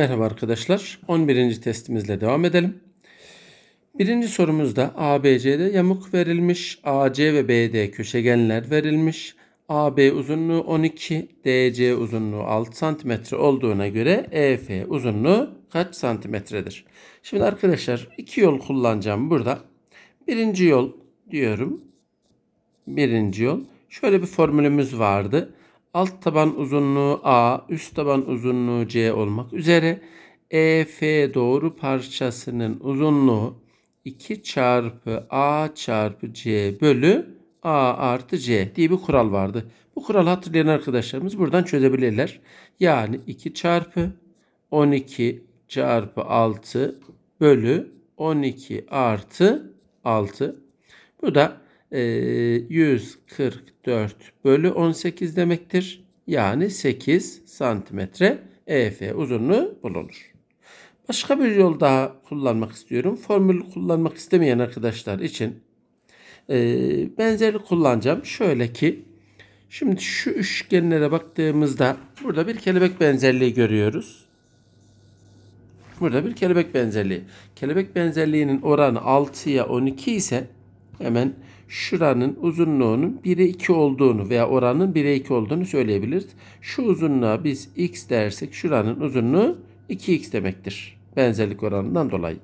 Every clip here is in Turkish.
Merhaba arkadaşlar. 11. testimizle devam edelim. Birinci sorumuzda ABC'de yamuk verilmiş, AC ve BD köşegenler verilmiş. AB uzunluğu 12, DC uzunluğu 6 cm olduğuna göre EF uzunluğu kaç santimetredir? Şimdi arkadaşlar iki yol kullanacağım burada. Birinci yol diyorum. Birinci yol. Şöyle bir formülümüz vardı alt taban uzunluğu A, üst taban uzunluğu C olmak üzere EF doğru parçasının uzunluğu 2 çarpı A çarpı C bölü A artı C diye bir kural vardı. Bu kuralı hatırlayan arkadaşlarımız buradan çözebilirler. Yani 2 çarpı 12 çarpı 6 bölü 12 artı 6. Bu da 144 ee, bölü 18 demektir. Yani 8 santimetre EF uzunluğu bulunur. Başka bir yol daha kullanmak istiyorum. Formül kullanmak istemeyen arkadaşlar için ee, benzeri kullanacağım. Şöyle ki şimdi şu üçgenlere baktığımızda burada bir kelebek benzerliği görüyoruz. Burada bir kelebek benzerliği. Kelebek benzerliğinin oranı 6'ya 12 ise hemen şuranın uzunluğunun 1'e 2 olduğunu veya oranın 1'e 2 olduğunu söyleyebiliriz. Şu uzunluğa biz x dersek şuranın uzunluğu 2x demektir. Benzerlik oranından dolayı.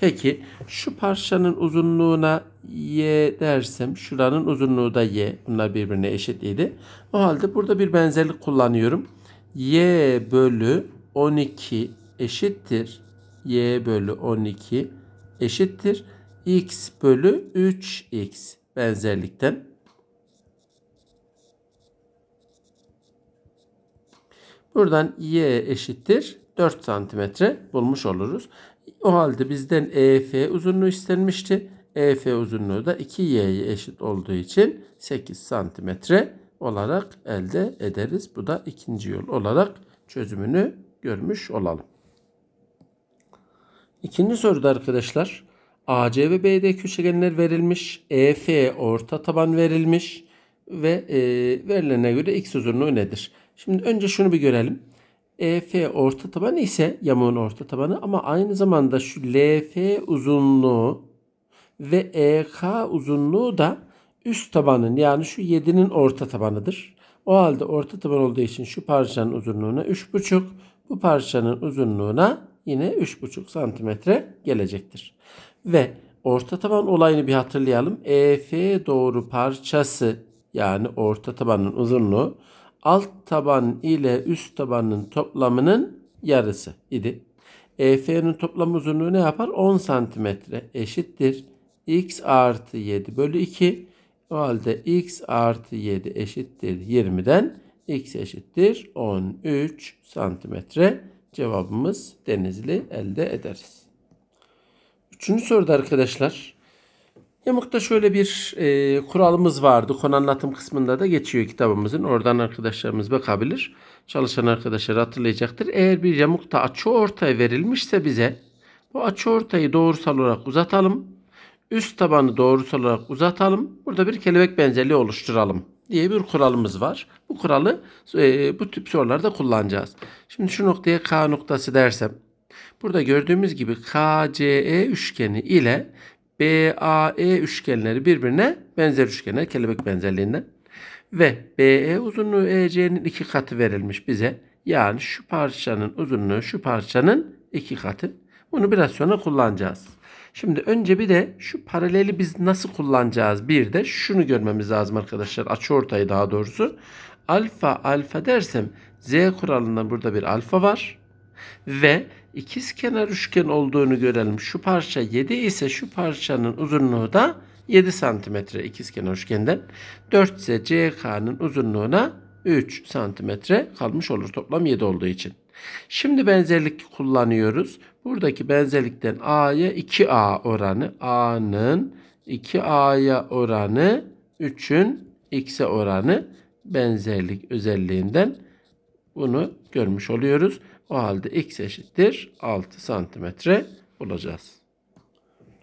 Peki şu parçanın uzunluğuna y dersem şuranın uzunluğu da y. Bunlar birbirine eşit idi. O halde burada bir benzerlik kullanıyorum. y bölü 12 eşittir. y bölü 12 eşittir. x bölü 3x benzerlikten. Buradan y eşittir 4 santimetre bulmuş oluruz. O halde bizden EF uzunluğu istenmişti. EF uzunluğu da 2y'ye eşit olduğu için 8 santimetre olarak elde ederiz. Bu da ikinci yol olarak çözümünü görmüş olalım. İkinci soruda arkadaşlar AC ve BD köşegenler verilmiş. EF orta taban verilmiş. Ve e, verilene göre x uzunluğu nedir? Şimdi önce şunu bir görelim. EF orta tabanı ise yamuğun orta tabanı ama aynı zamanda şu LF uzunluğu ve EK uzunluğu da üst tabanın yani şu 7'nin orta tabanıdır. O halde orta taban olduğu için şu parçanın uzunluğuna 3,5, bu parçanın uzunluğuna yine 3,5 santimetre gelecektir ve orta taban olayını bir hatırlayalım. EF doğru parçası yani orta tabanın uzunluğu alt taban ile üst tabanın toplamının yarısı idi. EF'nin toplam uzunluğu ne yapar? 10 santimetre eşittir. X artı 7 bölü 2. O halde X artı 7 eşittir 20'den X eşittir 13 santimetre cevabımız denizli elde ederiz. Üçüncü soruda arkadaşlar Yamuk'ta şöyle bir e, kuralımız vardı. Konu anlatım kısmında da geçiyor kitabımızın. Oradan arkadaşlarımız bakabilir. Çalışan arkadaşlar hatırlayacaktır. Eğer bir yamukta açı ortaya verilmişse bize bu açı ortayı doğrusal olarak uzatalım. Üst tabanı doğrusal olarak uzatalım. Burada bir kelebek benzerliği oluşturalım diye bir kuralımız var. Bu kuralı e, bu tip sorularda kullanacağız. Şimdi şu noktaya K noktası dersem Burada gördüğümüz gibi KCE üçgeni ile BAE üçgenleri birbirine benzer üçgenler kelebek benzerliğinden. Ve BE uzunluğu EC'nin iki katı verilmiş bize. Yani şu parçanın uzunluğu şu parçanın iki katı. Bunu biraz sonra kullanacağız. Şimdi önce bir de şu paraleli biz nasıl kullanacağız? Bir de şunu görmemiz lazım arkadaşlar. Açı ortayı daha doğrusu. Alfa alfa dersem Z kuralından burada bir alfa var. Ve ikiz kenar üçgen olduğunu görelim. Şu parça 7 ise şu parçanın uzunluğu da 7 santimetre ikiz kenar üçgenden. 4 ise CK'nın uzunluğuna 3 santimetre kalmış olur toplam 7 olduğu için. Şimdi benzerlik kullanıyoruz. Buradaki benzerlikten A'ya 2A oranı A'nın 2A'ya oranı 3'ün X'e oranı benzerlik özelliğinden bunu görmüş oluyoruz. O halde x eşittir 6 santimetre bulacağız.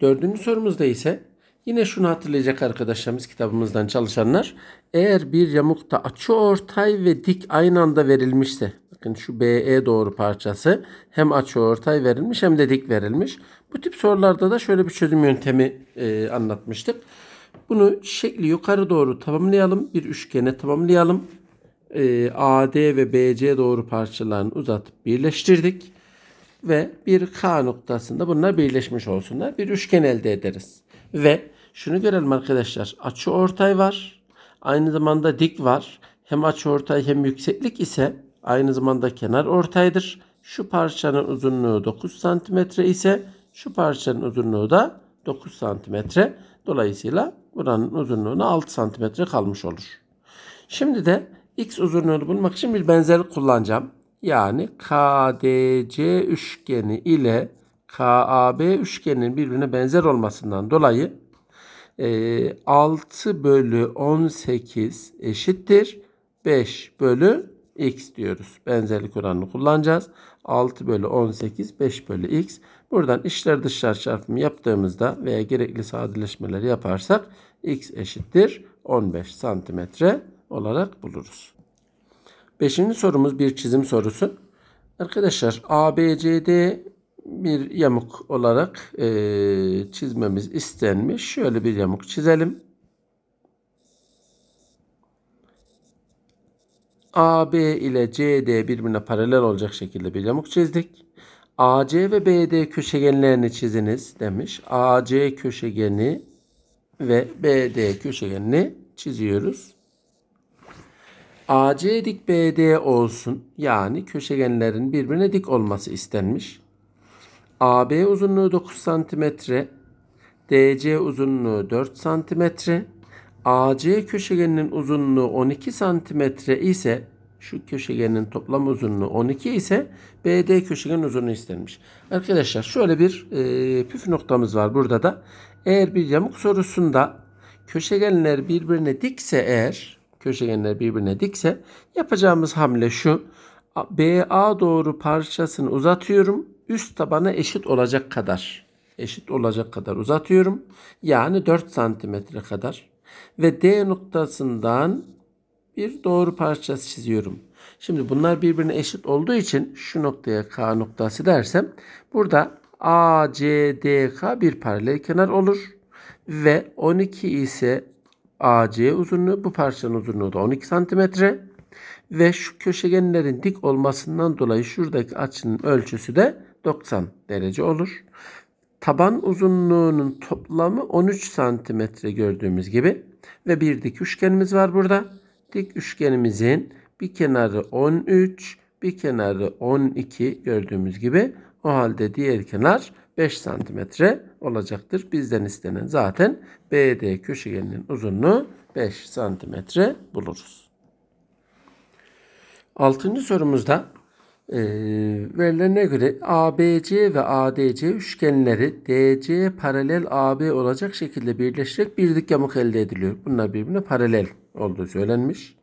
Dördüncü sorumuzda ise yine şunu hatırlayacak arkadaşlarımız kitabımızdan çalışanlar. Eğer bir yamukta açı ortay ve dik aynı anda verilmişse bakın şu BE doğru parçası hem açı ortay verilmiş hem de dik verilmiş. Bu tip sorularda da şöyle bir çözüm yöntemi e, anlatmıştık. Bunu şekli yukarı doğru tamamlayalım. Bir üçgene tamamlayalım e, AD ve BC doğru parçalarını uzatıp birleştirdik ve bir K noktasında bunlar birleşmiş olsunlar. Bir üçgen elde ederiz. Ve şunu görelim arkadaşlar. Açı ortay var. Aynı zamanda dik var. Hem açı ortay hem yükseklik ise aynı zamanda kenar ortaydır. Şu parçanın uzunluğu 9 cm ise şu parçanın uzunluğu da 9 cm. Dolayısıyla buranın uzunluğuna 6 cm kalmış olur. Şimdi de x uzunluğunu bulmak için bir benzerlik kullanacağım. Yani KDC üçgeni ile KAB üçgeninin birbirine benzer olmasından dolayı 6 e, bölü 18 eşittir 5 bölü x diyoruz. Benzerlik oranını kullanacağız. 6 bölü 18 5 bölü x. Buradan işler dışlar çarpımı yaptığımızda veya gerekli sadeleşmeleri yaparsak x eşittir 15 santimetre olarak buluruz. Beşinci sorumuz bir çizim sorusu. Arkadaşlar ABCD bir yamuk olarak e, çizmemiz istenmiş. Şöyle bir yamuk çizelim. AB ile CD birbirine paralel olacak şekilde bir yamuk çizdik. AC ve BD köşegenlerini çiziniz demiş. AC köşegeni ve BD köşegenini çiziyoruz. AC dik BD olsun. Yani köşegenlerin birbirine dik olması istenmiş. AB uzunluğu 9 cm, DC uzunluğu 4 cm, AC köşegeninin uzunluğu 12 cm ise şu köşegenin toplam uzunluğu 12 ise BD köşegenin uzunluğu istenmiş. Arkadaşlar şöyle bir e, püf noktamız var burada da. Eğer bir yamuk sorusunda köşegenler birbirine dikse eğer köşegenleri birbirine dikse yapacağımız hamle şu. BA doğru parçasını uzatıyorum. Üst tabana eşit olacak kadar. Eşit olacak kadar uzatıyorum. Yani 4 santimetre kadar. Ve D noktasından bir doğru parçası çiziyorum. Şimdi bunlar birbirine eşit olduğu için şu noktaya K noktası dersem burada ACDK bir paralel kenar olur ve 12 ise AC uzunluğu bu parçanın uzunluğu da 12 santimetre ve şu köşegenlerin dik olmasından dolayı şuradaki açının ölçüsü de 90 derece olur. Taban uzunluğunun toplamı 13 santimetre gördüğümüz gibi ve bir dik üçgenimiz var burada. Dik üçgenimizin bir kenarı 13, bir kenarı 12 gördüğümüz gibi o halde diğer kenar 5 santimetre olacaktır. Bizden istenen zaten BD köşegeninin uzunluğu 5 santimetre buluruz. Altıncı sorumuzda e, verilerine göre ABC ve ADC üçgenleri DC paralel AB olacak şekilde birleşerek bir dik yamuk elde ediliyor. Bunlar birbirine paralel olduğu söylenmiş.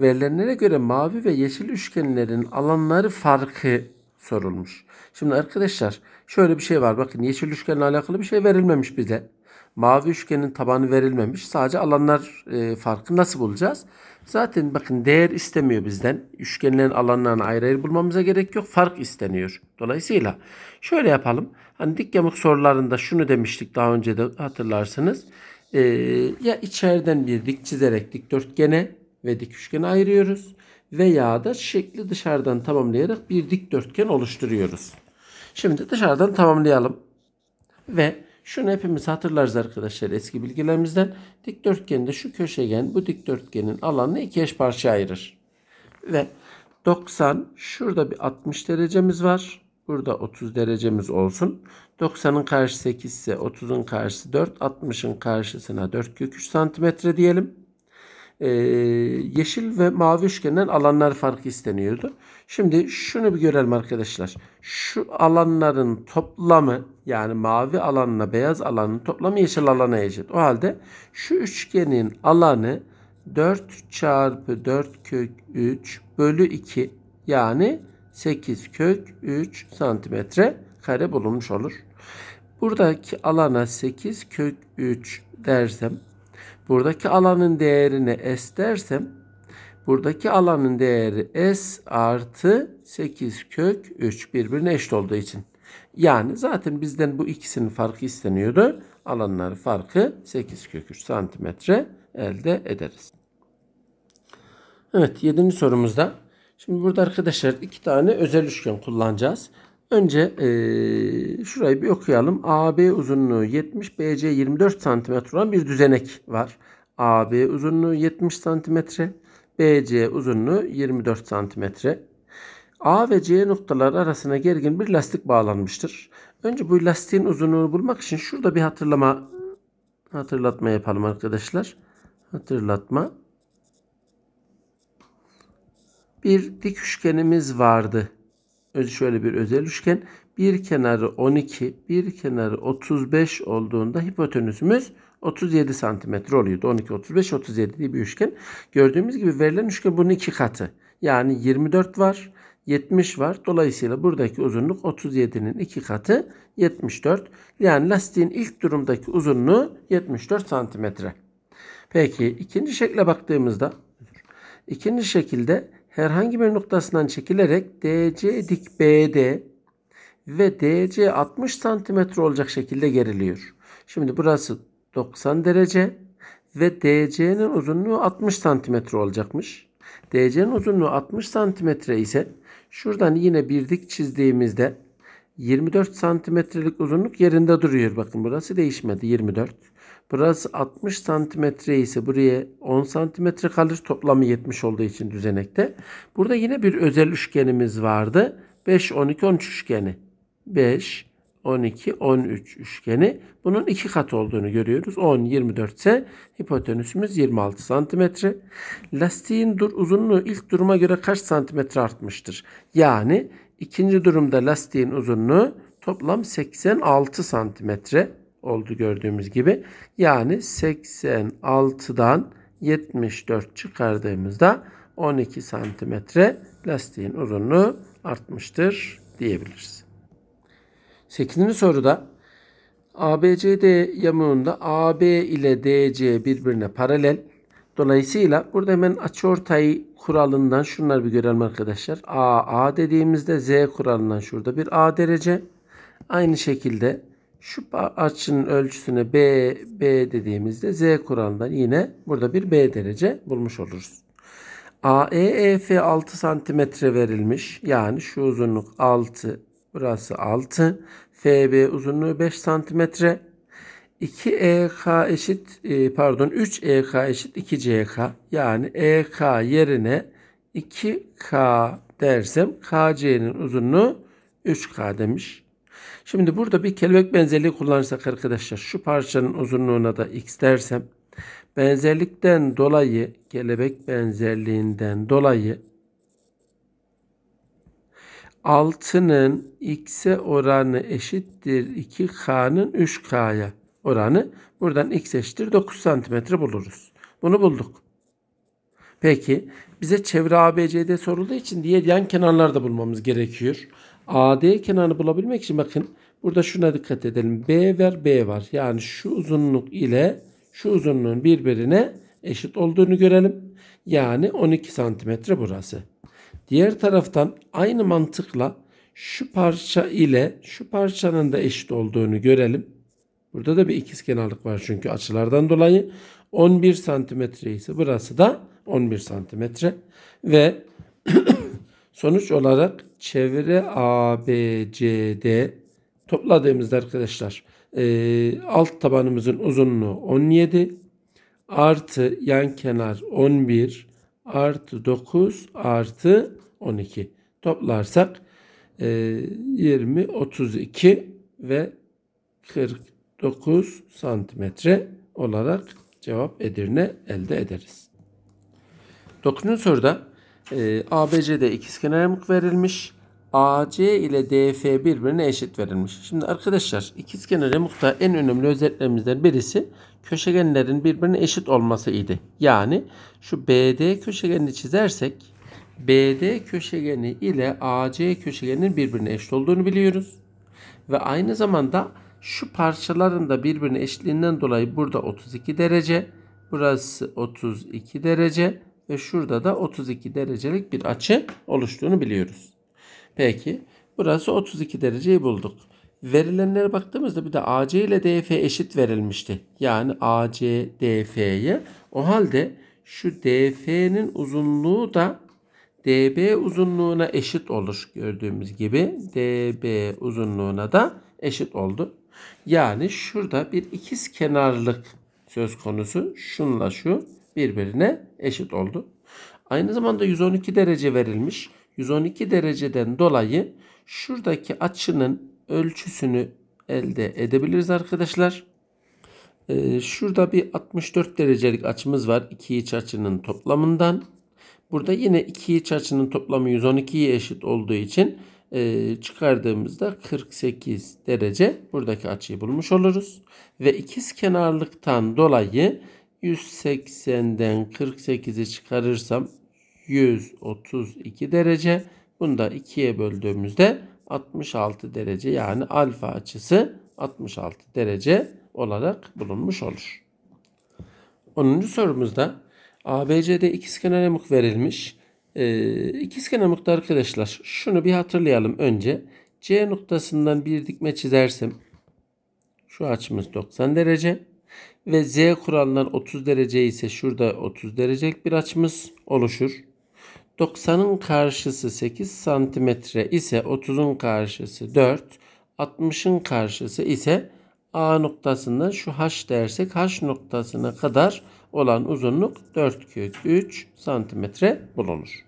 Verilenlere göre mavi ve yeşil üçgenlerin alanları farkı sorulmuş. Şimdi arkadaşlar şöyle bir şey var. Bakın yeşil üçgenle alakalı bir şey verilmemiş bize. Mavi üçgenin tabanı verilmemiş. Sadece alanlar e, farkı nasıl bulacağız? Zaten bakın değer istemiyor bizden. Üçgenlerin alanlarını ayrı ayrı bulmamıza gerek yok. Fark isteniyor. Dolayısıyla şöyle yapalım. Hani dik yamuk sorularında şunu demiştik daha önce de hatırlarsınız. E, ya içeriden bir dik çizerek dikdörtgene ve dik üçgeni ayırıyoruz veya da şekli dışarıdan tamamlayarak bir dikdörtgen oluşturuyoruz. Şimdi dışarıdan tamamlayalım. Ve şunu hepimiz hatırlarız arkadaşlar eski bilgilerimizden. Dikdörtgende şu köşegen bu dikdörtgenin alanını iki eş parça ayırır. Ve 90 şurada bir 60 derecemiz var. Burada 30 derecemiz olsun. 90'ın karşı 8 ise 30'un karşısı 4. 60'ın karşısına 4 kök 3 santimetre diyelim. Ee, yeşil ve mavi üçgenden alanlar farkı isteniyordu. Şimdi şunu bir görelim arkadaşlar. Şu alanların toplamı yani mavi alanla beyaz alanın toplamı yeşil alana eşit. O halde şu üçgenin alanı 4 çarpı 4 kök 3 bölü 2 yani 8 kök 3 santimetre kare bulunmuş olur. Buradaki alana 8 kök 3 dersem Buradaki alanın değerini S dersem buradaki alanın değeri S artı 8 kök 3 birbirine eşit olduğu için. Yani zaten bizden bu ikisinin farkı isteniyordu. Alanları farkı 8 kök 3 santimetre elde ederiz. Evet 7. sorumuzda. Şimdi burada arkadaşlar iki tane özel üçgen kullanacağız. Önce e, şurayı bir okuyalım. AB uzunluğu 70, BC 24 cm olan bir düzenek var. AB uzunluğu 70 cm, BC uzunluğu 24 cm. A ve C noktaları arasına gergin bir lastik bağlanmıştır. Önce bu lastiğin uzunluğunu bulmak için şurada bir hatırlama hatırlatma yapalım arkadaşlar. Hatırlatma. Bir dik üçgenimiz vardı şöyle bir özel üçgen bir kenarı 12 bir kenarı 35 olduğunda hipotenüsümüz 37 santimetre oluyordu. 12, 35, 37 diye bir üçgen. Gördüğümüz gibi verilen üçgen bunun iki katı. Yani 24 var, 70 var. Dolayısıyla buradaki uzunluk 37'nin iki katı 74. Yani lastiğin ilk durumdaki uzunluğu 74 santimetre. Peki ikinci şekle baktığımızda ikinci şekilde herhangi bir noktasından çekilerek DC dik BD ve DC 60 cm olacak şekilde geriliyor. Şimdi burası 90 derece ve DC'nin uzunluğu 60 cm olacakmış. DC'nin uzunluğu 60 cm ise şuradan yine bir dik çizdiğimizde 24 santimetrelik uzunluk yerinde duruyor. Bakın burası değişmedi 24. Burası 60 santimetre ise buraya 10 santimetre kalır. Toplamı 70 olduğu için düzenekte. Burada yine bir özel üçgenimiz vardı. 5, 12, 13 üçgeni. 5, 12, 13 üçgeni. Bunun iki kat olduğunu görüyoruz. 10, 24 ise hipotenüsümüz 26 santimetre. Lastiğin dur uzunluğu ilk duruma göre kaç santimetre artmıştır? Yani ikinci durumda lastiğin uzunluğu toplam 86 santimetre oldu gördüğümüz gibi. Yani 86'dan 74 çıkardığımızda 12 santimetre lastiğin uzunluğu artmıştır diyebiliriz. 8. soruda ABCD yamuğunda AB ile DC birbirine paralel. Dolayısıyla burada hemen açıortay kuralından şunlar bir görelim arkadaşlar. AA dediğimizde Z kuralından şurada bir A derece. Aynı şekilde şu açının ölçüsüne B, B dediğimizde Z kuralından yine burada bir B derece bulmuş oluruz. AEEF 6 santimetre verilmiş. Yani şu uzunluk 6, burası 6. FB uzunluğu 5 santimetre. 2 EK eşit, e, pardon 3 EK eşit 2 CK. Yani EK yerine 2K dersem KC'nin uzunluğu 3K demiş. Şimdi burada bir kelebek benzerliği kullanırsak arkadaşlar şu parçanın uzunluğuna da x dersem benzerlikten dolayı kelebek benzerliğinden dolayı altının x'e oranı eşittir 2k'nın 3k'ya oranı. Buradan x eşittir 9 santimetre buluruz. Bunu bulduk. Peki bize çevre ABCD sorulduğu için diğer yan kenarlarda bulmamız gerekiyor. AD kenarını bulabilmek için bakın burada şuna dikkat edelim. B ver B var. Yani şu uzunluk ile şu uzunluğun birbirine eşit olduğunu görelim. Yani 12 santimetre burası. Diğer taraftan aynı mantıkla şu parça ile şu parçanın da eşit olduğunu görelim. Burada da bir ikizkenarlık var çünkü açılardan dolayı 11 santimetre ise burası da 11 santimetre ve Sonuç olarak çevre ABCD topladığımızda arkadaşlar e, alt tabanımızın uzunluğu 17 artı yan kenar 11 artı 9 artı 12 toplarsak e, 20 32 ve 49 santimetre olarak cevap Edirne elde ederiz. Dokunun soruda e, ee, ABC'de ikizkenar verilmiş. AC ile DF birbirine eşit verilmiş. Şimdi arkadaşlar ikizkenar yamukta en önemli özelliklerimizden birisi köşegenlerin birbirine eşit olması idi. Yani şu BD köşegenini çizersek BD köşegeni ile AC köşegeninin birbirine eşit olduğunu biliyoruz. Ve aynı zamanda şu parçaların da birbirine eşitliğinden dolayı burada 32 derece, burası 32 derece, ve şurada da 32 derecelik bir açı oluştuğunu biliyoruz. Peki burası 32 dereceyi bulduk. Verilenlere baktığımızda bir de AC ile DF eşit verilmişti. Yani AC DF'ye o halde şu DF'nin uzunluğu da DB uzunluğuna eşit olur. Gördüğümüz gibi DB uzunluğuna da eşit oldu. Yani şurada bir ikiz kenarlık söz konusu. Şunla şu birbirine eşit oldu. Aynı zamanda 112 derece verilmiş. 112 dereceden dolayı şuradaki açının ölçüsünü elde edebiliriz arkadaşlar. Ee, şurada bir 64 derecelik açımız var. İki iç açının toplamından. Burada yine iki iç açının toplamı 112'ye eşit olduğu için e, çıkardığımızda 48 derece buradaki açıyı bulmuş oluruz. Ve ikiz kenarlıktan dolayı 180'den 48'i çıkarırsam 132 derece. Bunu da 2'ye böldüğümüzde 66 derece yani alfa açısı 66 derece olarak bulunmuş olur. 10. sorumuzda ABC'de ikizkenar yamuk verilmiş. Ee, ikizkenar yamukta arkadaşlar şunu bir hatırlayalım önce. C noktasından bir dikme çizersem şu açımız 90 derece ve Z kuralından 30 derece ise şurada 30 derecelik bir açımız oluşur. 90'ın karşısı 8 santimetre ise 30'un karşısı 4, 60'ın karşısı ise A noktasından şu H dersek H noktasına kadar olan uzunluk 4 kök 3 santimetre bulunur.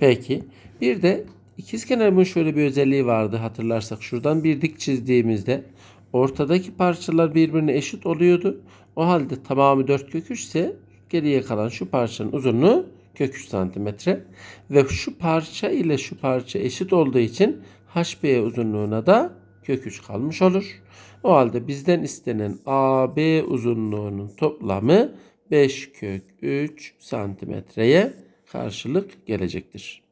Peki bir de ikizkenarın şöyle bir özelliği vardı hatırlarsak şuradan bir dik çizdiğimizde ortadaki parçalar birbirine eşit oluyordu o halde tamamı 4 kök 3 ise geriye kalan şu parçanın uzunluğu kök 3 santimetre. Ve şu parça ile şu parça eşit olduğu için HB uzunluğuna da kök 3 kalmış olur. O halde bizden istenen AB uzunluğunun toplamı 5 kök 3 santimetreye karşılık gelecektir.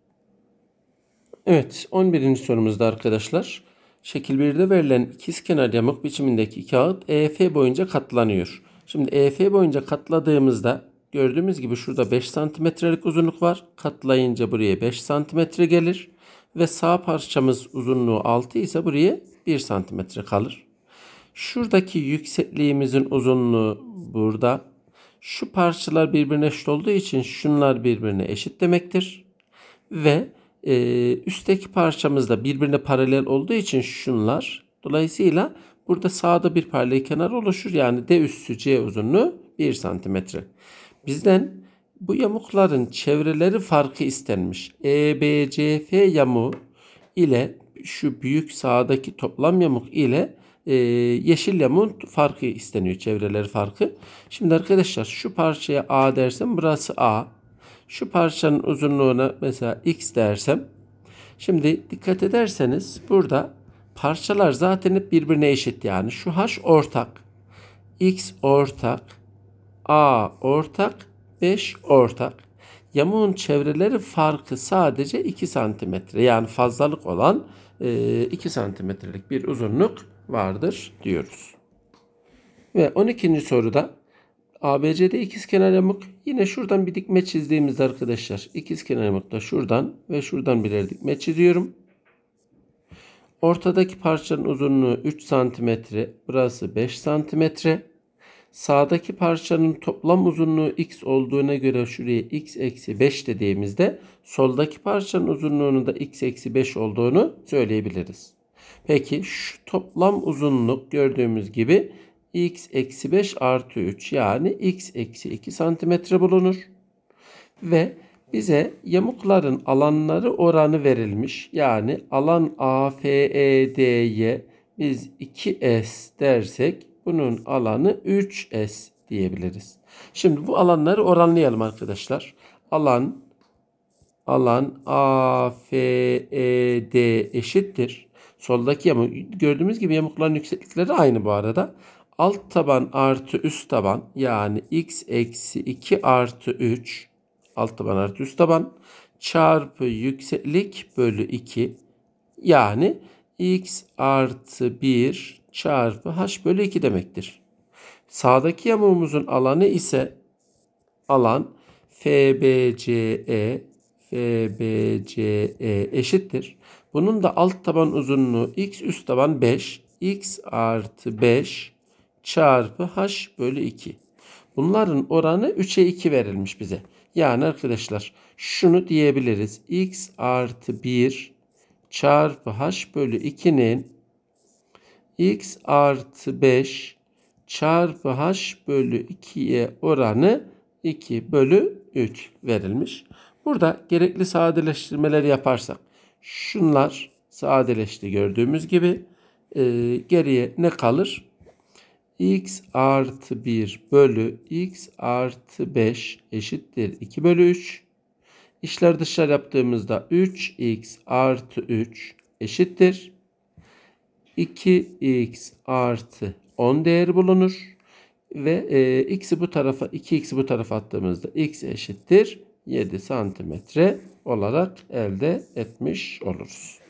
Evet 11. sorumuzda arkadaşlar. Şekil 1'de verilen ikizkenar yamuk biçimindeki kağıt EF boyunca katlanıyor. Şimdi EF boyunca katladığımızda gördüğümüz gibi şurada 5 santimetrelik uzunluk var. Katlayınca buraya 5 santimetre gelir. Ve sağ parçamız uzunluğu 6 ise buraya 1 santimetre kalır. Şuradaki yüksekliğimizin uzunluğu burada. Şu parçalar birbirine eşit olduğu için şunlar birbirine eşit demektir. Ve e, üstteki parçamız da birbirine paralel olduğu için şunlar. Dolayısıyla Burada sağda bir paralel kenar oluşur. Yani D üstü C uzunluğu 1 santimetre. Bizden bu yamukların çevreleri farkı istenmiş. EBCF yamuğu ile şu büyük sağdaki toplam yamuk ile e, yeşil yamuğun farkı isteniyor. Çevreleri farkı. Şimdi arkadaşlar şu parçaya A dersem burası A. Şu parçanın uzunluğuna mesela X dersem. Şimdi dikkat ederseniz burada Parçalar zaten hep birbirine eşit yani. Şu h ortak. X ortak. A ortak. 5 ortak. Yamuğun çevreleri farkı sadece 2 santimetre. Yani fazlalık olan 2 e, santimetrelik bir uzunluk vardır diyoruz. Ve 12. soruda ABC'de ikizkenar yamuk yine şuradan bir dikme çizdiğimizde arkadaşlar ikizkenar yamukta şuradan ve şuradan birer dikme çiziyorum. Ortadaki parçanın uzunluğu 3 cm, burası 5 cm. Sağdaki parçanın toplam uzunluğu x olduğuna göre şuraya x eksi 5 dediğimizde soldaki parçanın uzunluğunun da x eksi 5 olduğunu söyleyebiliriz. Peki şu toplam uzunluk gördüğümüz gibi x eksi 5 artı 3 yani x eksi 2 santimetre bulunur. Ve bize yamukların alanları oranı verilmiş. Yani alan AFED'ye biz 2S dersek bunun alanı 3S diyebiliriz. Şimdi bu alanları oranlayalım arkadaşlar. Alan alan AFED eşittir. Soldaki yamuk gördüğümüz gibi yamukların yükseklikleri aynı bu arada. Alt taban artı üst taban yani x eksi 2 artı 3 alt taban artı üst taban çarpı yükseklik bölü 2 yani x artı 1 çarpı h bölü 2 demektir. Sağdaki yamuğumuzun alanı ise alan FBCE FBCE eşittir. Bunun da alt taban uzunluğu x üst taban 5 x artı 5 çarpı h bölü 2. Bunların oranı 3'e 2 verilmiş bize. Yani arkadaşlar şunu diyebiliriz. x artı 1 çarpı h bölü 2'nin x artı 5 çarpı h bölü 2'ye oranı 2 bölü 3 verilmiş. Burada gerekli sadeleştirmeleri yaparsak şunlar sadeleşti gördüğümüz gibi e, geriye ne kalır? x artı 1 bölü x artı 5 eşittir 2 bölü 3. İşler dışlar yaptığımızda 3x artı 3 eşittir. 2x artı 10 değeri bulunur. Ve e, x'i bu tarafa 2x'i bu tarafa attığımızda x eşittir 7 santimetre olarak elde etmiş oluruz.